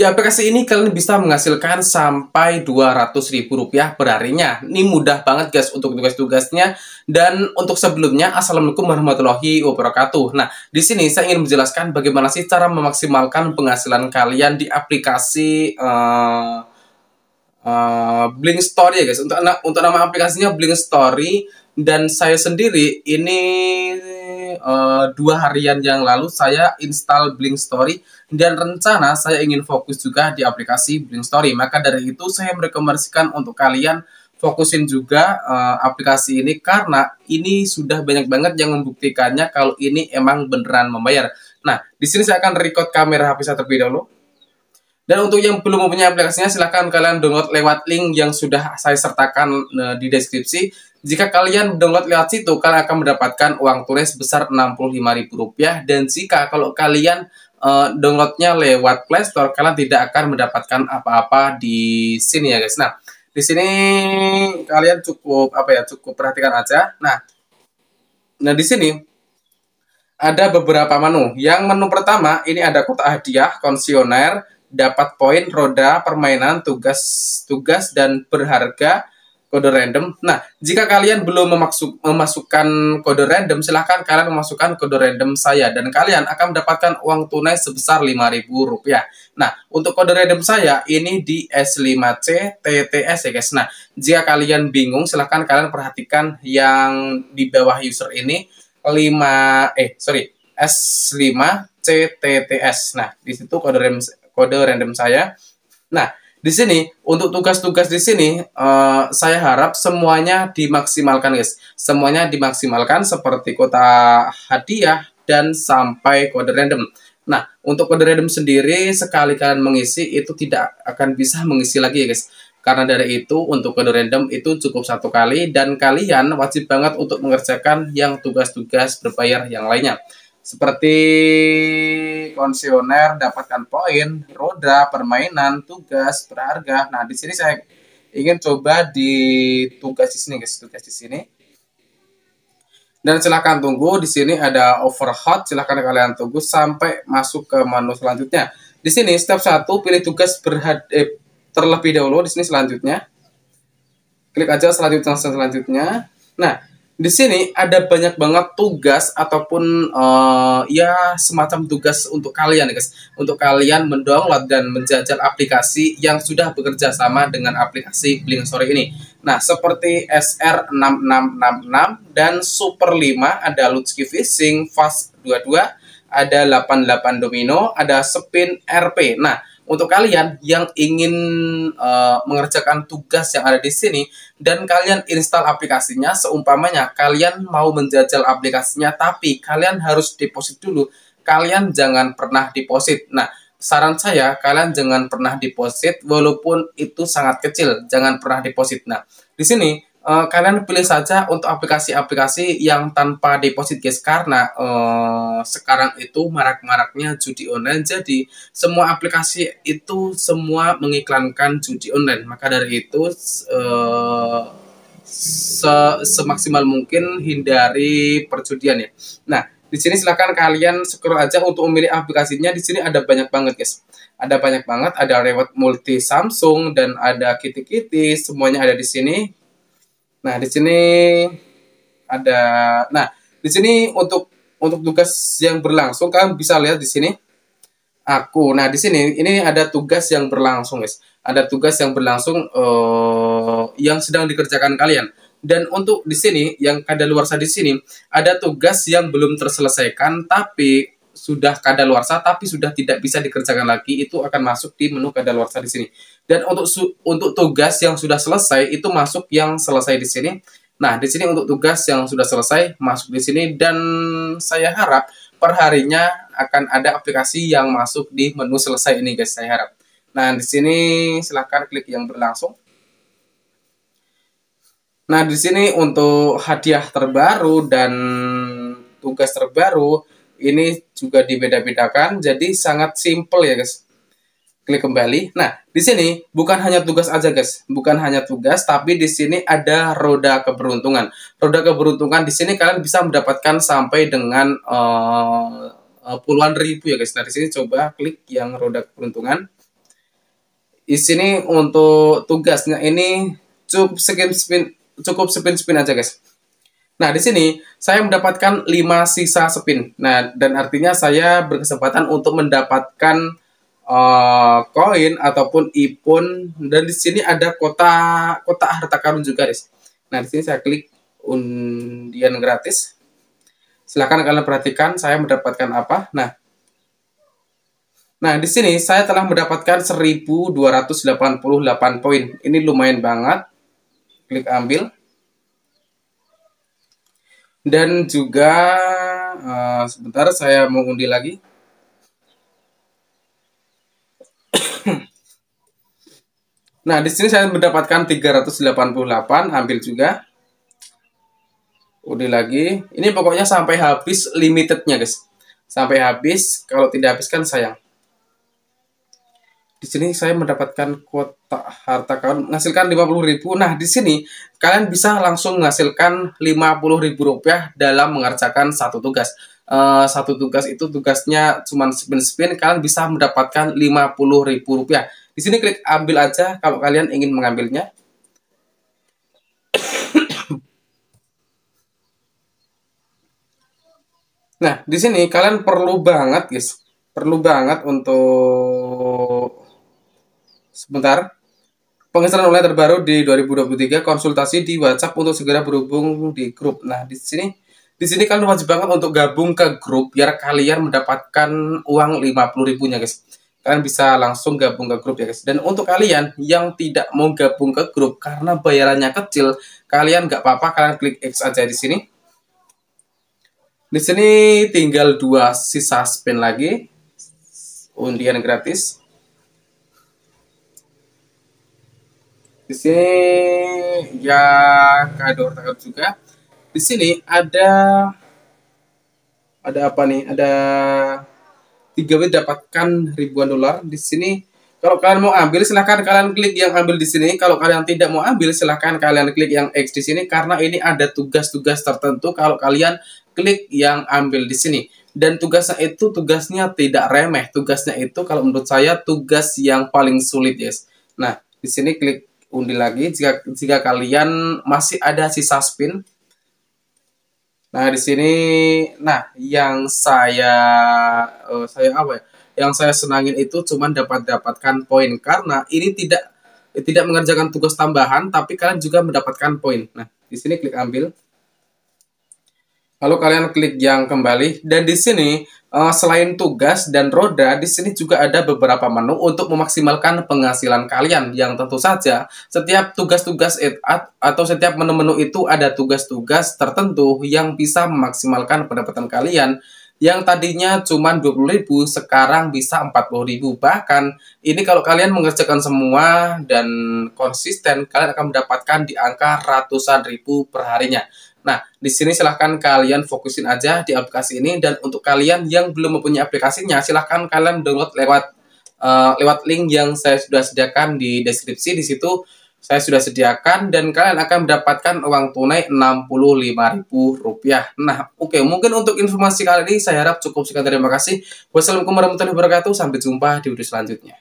Di aplikasi ini kalian bisa menghasilkan sampai Rp200.000 per harinya. Ini mudah banget guys untuk tugas-tugasnya. Dan untuk sebelumnya, Assalamualaikum warahmatullahi wabarakatuh. Nah, di sini saya ingin menjelaskan bagaimana sih cara memaksimalkan penghasilan kalian di aplikasi uh, uh, Blink Story ya guys. Untuk, untuk nama aplikasinya Blink Story. Dan saya sendiri ini uh, dua harian yang lalu saya install Blink Story dan rencana saya ingin fokus juga di aplikasi Blink Story. Maka dari itu saya merekomendasikan untuk kalian fokusin juga uh, aplikasi ini karena ini sudah banyak banget yang membuktikannya kalau ini emang beneran membayar. Nah, di sini saya akan record kamera HP saya terlebih dahulu. Dan untuk yang belum mempunyai aplikasinya, silahkan kalian download lewat link yang sudah saya sertakan eh, di deskripsi. Jika kalian download lewat situ, kalian akan mendapatkan uang tunai sebesar Rp65.000 dan jika kalau kalian uh, downloadnya lewat Play Store, kalian tidak akan mendapatkan apa-apa di sini ya guys. Nah, di sini kalian cukup apa ya, cukup perhatikan aja. Nah, nah di sini ada beberapa menu. Yang menu pertama ini ada kotak hadiah, konsioner, dapat poin roda permainan, tugas-tugas dan berharga kode random. Nah, jika kalian belum memasuk, memasukkan kode random, silahkan kalian memasukkan kode random saya dan kalian akan mendapatkan uang tunai sebesar Rp5.000. Nah, untuk kode random saya ini di S5C TTS ya guys. Nah, jika kalian bingung silahkan kalian perhatikan yang di bawah user ini 5 eh sorry S5 c TTS. Nah, di situ kode random kode random saya. Nah, di sini untuk tugas-tugas di sini uh, saya harap semuanya dimaksimalkan guys semuanya dimaksimalkan seperti kota hadiah dan sampai kode random nah untuk kode random sendiri sekali kalian mengisi itu tidak akan bisa mengisi lagi ya guys karena dari itu untuk kode random itu cukup satu kali dan kalian wajib banget untuk mengerjakan yang tugas-tugas berbayar yang lainnya seperti konsioner dapatkan poin, roda, permainan, tugas, berharga. Nah, di sini saya ingin coba di tugas di sini guys, tugas di sini. Dan silahkan tunggu, di sini ada overhead, silahkan kalian tunggu sampai masuk ke menu selanjutnya. Di sini step satu pilih tugas berhad eh, terlebih dahulu, di sini selanjutnya. Klik aja selanjutnya selanjutnya. Nah, di sini ada banyak banget tugas ataupun uh, ya semacam tugas untuk kalian ya, guys untuk kalian mendownload dan menjajal aplikasi yang sudah bekerja sama dengan aplikasi Blink Sore ini nah seperti SR6666 dan Super 5 ada Lutsky Fishing Fast 22 ada 88 Domino ada Spin RP nah untuk kalian yang ingin uh, mengerjakan tugas yang ada di sini dan kalian install aplikasinya seumpamanya kalian mau menjajal aplikasinya tapi kalian harus deposit dulu kalian jangan pernah deposit nah saran saya kalian jangan pernah deposit walaupun itu sangat kecil jangan pernah deposit nah di sini uh, kalian pilih saja untuk aplikasi-aplikasi yang tanpa deposit guys karena uh, sekarang itu marak-maraknya judi online jadi semua aplikasi itu semua mengiklankan judi online maka dari itu uh, se semaksimal mungkin hindari perjudian ya nah di sini silahkan kalian scroll aja untuk memilih aplikasinya di sini ada banyak banget guys ada banyak banget ada reward multi Samsung dan ada kiti-kiti semuanya ada di sini Nah, di sini ada nah, di sini untuk untuk tugas yang berlangsung kalian bisa lihat di sini aku. Nah, di sini ini ada tugas yang berlangsung, guys. Ada tugas yang berlangsung uh, yang sedang dikerjakan kalian. Dan untuk di sini yang ada luar sana di sini ada tugas yang belum terselesaikan tapi sudah kada kadaluarsa tapi sudah tidak bisa dikerjakan lagi itu akan masuk di menu kada kadaluarsa di sini. Dan untuk untuk tugas yang sudah selesai itu masuk yang selesai di sini. Nah, di sini untuk tugas yang sudah selesai masuk di sini dan saya harap perharinya akan ada aplikasi yang masuk di menu selesai ini guys, saya harap. Nah, di sini silahkan klik yang berlangsung. Nah, di sini untuk hadiah terbaru dan tugas terbaru ini juga dibeda-bedakan, jadi sangat simple ya guys. Klik kembali. Nah, di sini bukan hanya tugas aja guys, bukan hanya tugas, tapi di sini ada roda keberuntungan. Roda keberuntungan di sini kalian bisa mendapatkan sampai dengan uh, puluhan ribu ya guys. Nah, di sini coba klik yang roda keberuntungan. Di sini untuk tugasnya ini cukup spin spin cukup spin spin aja guys Nah, di sini saya mendapatkan 5 sisa spin. Nah, dan artinya saya berkesempatan untuk mendapatkan eh, koin uh, ataupun ipun dan di sini ada kota kota harta karun juga, guys. Nah, di sini saya klik undian gratis. Silahkan kalian perhatikan saya mendapatkan apa. Nah, nah di sini saya telah mendapatkan 1288 poin. Ini lumayan banget. Klik ambil dan juga uh, sebentar saya mau undi lagi nah di sini saya mendapatkan 388 ambil juga undi lagi ini pokoknya sampai habis limitednya guys sampai habis kalau tidak habis kan sayang di sini saya mendapatkan kuota harta karun menghasilkan 50.000. Nah, di sini kalian bisa langsung menghasilkan 50.000 rupiah dalam mengerjakan satu tugas. Uh, satu tugas itu tugasnya cuma spin-spin, kalian bisa mendapatkan 50.000 rupiah. Di sini klik ambil aja kalau kalian ingin mengambilnya. nah, di sini kalian perlu banget, guys. Perlu banget untuk sebentar. Pengesahan online terbaru di 2023 konsultasi di WhatsApp untuk segera berhubung di grup. Nah, di sini di sini kalian wajib banget untuk gabung ke grup biar kalian mendapatkan uang 50 ribunya guys. Kalian bisa langsung gabung ke grup ya guys. Dan untuk kalian yang tidak mau gabung ke grup karena bayarannya kecil, kalian nggak apa-apa kalian klik X aja di sini. Di sini tinggal dua sisa spin lagi undian gratis. Di sini ya kado kado juga. Di sini ada ada apa nih? Ada tiga bit dapatkan ribuan dolar. Di sini kalau kalian mau ambil silahkan kalian klik yang ambil di sini. Kalau kalian tidak mau ambil silahkan kalian klik yang X di sini karena ini ada tugas-tugas tertentu kalau kalian klik yang ambil di sini. Dan tugasnya itu tugasnya tidak remeh. Tugasnya itu kalau menurut saya tugas yang paling sulit, yes Nah, di sini klik undi lagi jika jika kalian masih ada sisa spin. Nah, di sini nah yang saya uh, saya apa ya? Yang saya senangin itu cuman dapat dapatkan poin karena ini tidak tidak mengerjakan tugas tambahan tapi kalian juga mendapatkan poin. Nah, di sini klik ambil. Lalu kalian klik yang kembali dan di sini eh, selain tugas dan roda, di sini juga ada beberapa menu untuk memaksimalkan penghasilan kalian yang tentu saja setiap tugas-tugas atau setiap menu-menu itu ada tugas-tugas tertentu yang bisa memaksimalkan pendapatan kalian yang tadinya cuma 20.000 sekarang bisa 40.000 bahkan ini kalau kalian mengerjakan semua dan konsisten kalian akan mendapatkan di angka ratusan ribu perharinya Nah, di sini silahkan kalian fokusin aja di aplikasi ini dan untuk kalian yang belum mempunyai aplikasinya, silahkan kalian download lewat uh, lewat link yang saya sudah sediakan di deskripsi di situ saya sudah sediakan dan kalian akan mendapatkan uang tunai Rp65.000. Nah, oke, okay, mungkin untuk informasi kali ini saya harap cukup sekian terima kasih. Wassalamualaikum warahmatullahi wabarakatuh. Sampai jumpa di video selanjutnya.